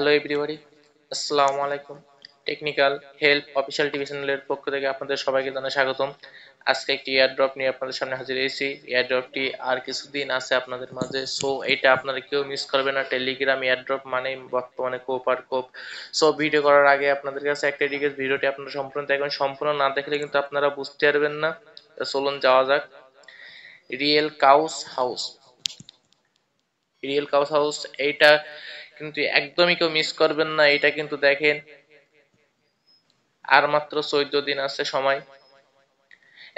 hello এভরিবারি আসসালামু আলাইকুম technical help official TV চ্যানেলের পক্ষ থেকে আপনাদের সবাইকে জানাই স্বাগতম আজকে একটি এয়ারড্রপ নিয়ে আপনাদের সামনে হাজির হয়েছি এয়ারড্রপটি আর কিছুদিন আছে আপনাদের মাঝে সো এটা আপনারা কেউ মিস করবে না টেলিগ্রাম এয়ারড্রপ মানে বর্তমানে কোপ আর কোপ সো ভিডিও করার আগে আপনাদের কাছে একটা রিকোয়েস্ট ভিডিওটি আপনারা সম্পূর্ণ দেখবেন সম্পূর্ণ না দেখলে কিন্তু আপনারা বুঝতে পারবেন না চলুন যাওয়া যাক real cows house real cows house এইটা কিন্তু একদমই কেউ মিস করবেন না এটা কিন্তু দেখেন আর মাত্র চোদ্দ দিন আছে সময়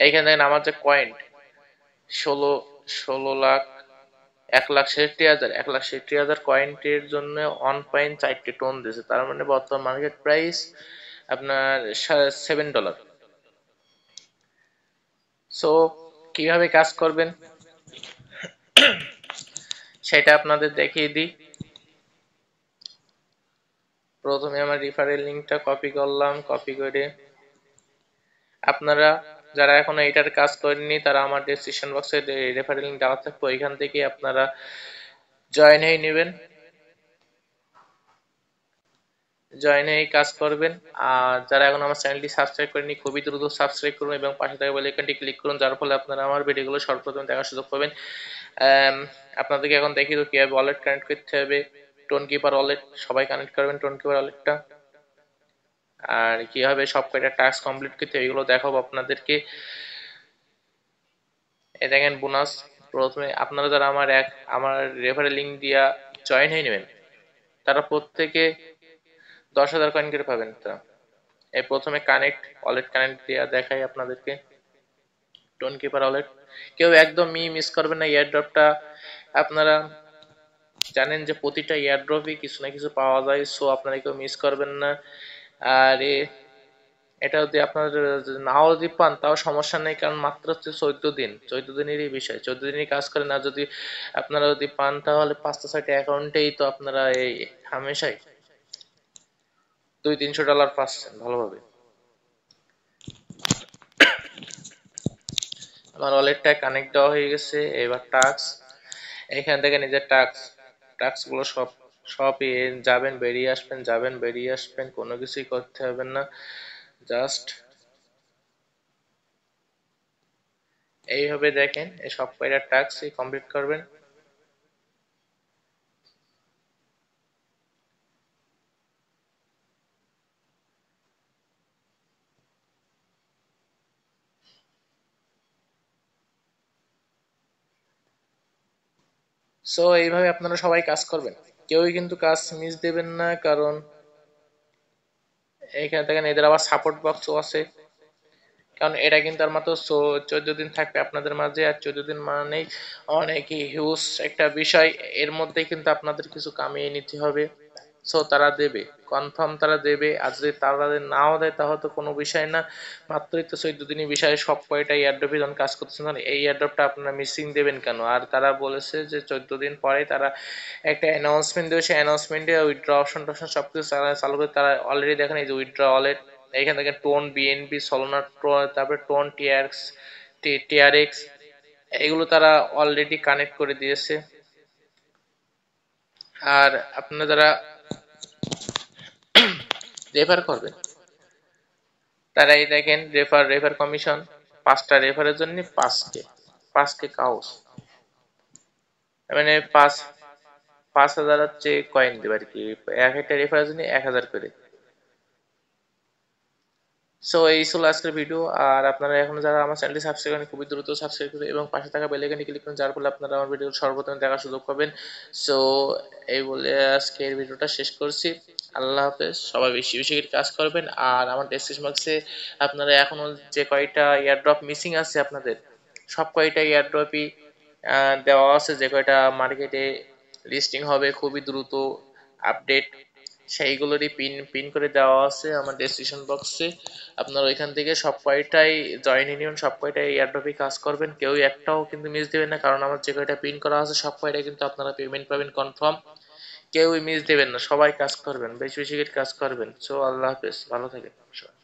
এইখানে দেখেন আমার যে কয়েন্ট ষোলো ষোলো লাখ এক লাখ ষাটটি হাজার এক লাখ ষাটটি হাজার কয়েন্টের জন্য ওয়ান পয়েন্ট চারটি টোন দিয়েছে তার মানে বর্তমান মার্কেট প্রাইস আপনার সেভেন ডলার সো কিভাবে কাজ করবেন সেটা আপনাদের দেখিয়ে দিই প্রথমে আমার রিফারেল লিঙ্কটা কপি করলাম কপি করে আপনারা যারা এখনো এটার কাজ করেননি তারা আমার ডিসক্রিপশন বক্সে রেফারেল লিঙ্ক দেওয়া থাকবে ওইখান থেকে আপনারা জয়েন হয়ে নেবেন জয়েন হয়ে কাজ করবেন আর যারা এখন আমার চ্যানেলটি সাবস্ক্রাইব করেনি খুবই দ্রুত সাবস্ক্রাইব করুন এবং পাশে থাকা বেল আইকনটি ক্লিক করুন যার ফলে আপনারা আমার ভিডিওগুলো সর্বপ্রথম দেখার সুযোগ পাবেন আপনাদেরকে এখন দেখিয়ে তো কীভাবে ওয়ালেট কানেক্ট করতে হবে টোন কিপার ওয়ালেট সবাই কানেক্ট করবেন টোন কিপার ওয়ালেটটা আর কিভাবে সব কয়টা টাস্ক কমপ্লিট করতে এগুলো দেখাবো আপনাদেরকে এ দেখেন বোনাস প্রথমে আপনারা যারা আমার এক আমার রেফারেল লিঙ্ক দিয়া জয়েন হয়ে নেবেন তারা প্রত্যেকে দশ হাজার কয়েন করে পাবেন তারা এই প্রথমে কানেক্ট ওয়ালেট কানেক্ট দিয়া দেখাই আপনাদেরকে টোন কিপার ওয়ালেট কেউ একদম মি মিস করবেন না এয়ারড্রপটা আপনারা জানেন যে প্রতিটা এয়ারড্রপে কিছু না কিছু পাওয়া যায় সো আপনারা কেউ মিস করবেন না আর এটা যদি আপনার নাও যদি পান তাও সমস্যা নেই কারণ মাত্র হচ্ছে চোদ্দ দিন চোদ্দ দিনেরই বিষয় চোদ্দ দিনই কাজ করে না যদি আপনারা যদি পান তাহলে পাঁচটা ছয়টা অ্যাকাউন্টেই তো আপনারা এই হামেশাই দুই তিনশো ডলার পাচ্ছেন ভালোভাবে আমার ওয়ালেটটা কানেক্ট দেওয়া হয়ে গেছে এবার টাক্স এখান থেকে নিজের টাক্স টাস্কগুলো সব সব যাবেন বেরিয়ে আসবেন যাবেন বেরিয়ে আসবেন কোনো কিছুই করতে হবে না জাস্ট এইভাবে দেখেন এই সব কয়টা টাস্কই কমপ্লিট করবেন সো এইভাবে আপনারা সবাই কাজ করবেন কেউই কিন্তু কাজ মিস দেবেন না কারণ এখানে দেখেন এদের আবার সাপোর্ট বক্সও আছে কারণ এটা কিন্তু আর মাত্র চোদ্দ দিন থাকবে আপনাদের মাঝে আর চোদ্দ দিন মানেই অনেক হিউজ একটা বিষয় এর মধ্যে কিন্তু আপনাদের কিছু কামিয়ে নিতে হবে সো তারা দেবে কনফার্ম তারা দেবে আর যদি তাদের নাও দেয় তাহলে তো কোনো বিষয় না মাত্রই তো সেই দুদিনই বিষয়ে সব কয়টা এয়ারড্রপে যখন কাজ করতেছেন না এই এয়ারড্রপটা আপনারা মিসিং দেবেন কেন আর তারা বলেছে যে চোদ্দ দিন পরে তারা একটা অ্যানাউন্সমেন্ট দেবে সেই অ্যানাউন্সমেন্টে উইথড্র অপশন টপশন সব কিছু চালু করে তারা অলরেডি দেখেন এই যে উইথড্র অলেট এখান থেকে টোন বিএনপি সলোনার তারপরে টোন টিআরএক্স টিআরএক্স এগুলো তারা অলরেডি কানেক্ট করে দিয়েছে আর আপনারা যারা রেফার করবে তারা এই দেখেন রেফার রেফার কমিশন পাঁচটা রেফারের জন্য পাঁচকে পাঁচকে কাউস মানে পাঁচ পাঁচ হাজার হচ্ছে কয়েন দেবে আর কি এক একটা রেফারের জন্য এক হাজার করে সো এই ছিল আজকের ভিডিও আর আপনারা এখন যারা আমার চ্যানেলটি সাবস্ক্রাইব করেন খুবই দ্রুত সাবস্ক্রাইব করুন এবং পাশে থাকা বেলাইকানে ক্লিক করুন যার ফলে আপনারা আমার ভিডিও সর্বপ্রথম দেখার সুযোগ পাবেন সো এই বলে এই ভিডিওটা শেষ করছি আল্লাহ হাফেজ সবাই বেশি বেশি কাজ করবেন আর আমার ডেসক্রিপশন বক্সে আপনারা এখনও যে কয়টা এয়ারড্রপ মিসিং আছে আপনাদের সব কয়টা এয়ারড্রপই দেওয়া আছে যে কয়টা মার্কেটে লিস্টিং হবে খুবই দ্রুত আপডেট সেইগুলোরই পিন পিন করে দেওয়া আছে আমার ডেসক্রিপশন বক্সে আপনারা ওইখান থেকে সব কয়টাই জয়েন ইউনিয়ন সব কয়টাই এয়ারড্রপে কাজ করবেন কেউ একটাও কিন্তু মিস দেবেন না কারণ আমার যে কয়টা পিন করা আছে সব কয়টাই কিন্তু আপনারা পেমেন্ট পাবেন কনফার্ম কেউই মিস দেবেন না সবাই কাজ করবেন বেশি বেশি কাজ করবেন সো আল্লাহ হাফেজ ভালো থাকেন সবাই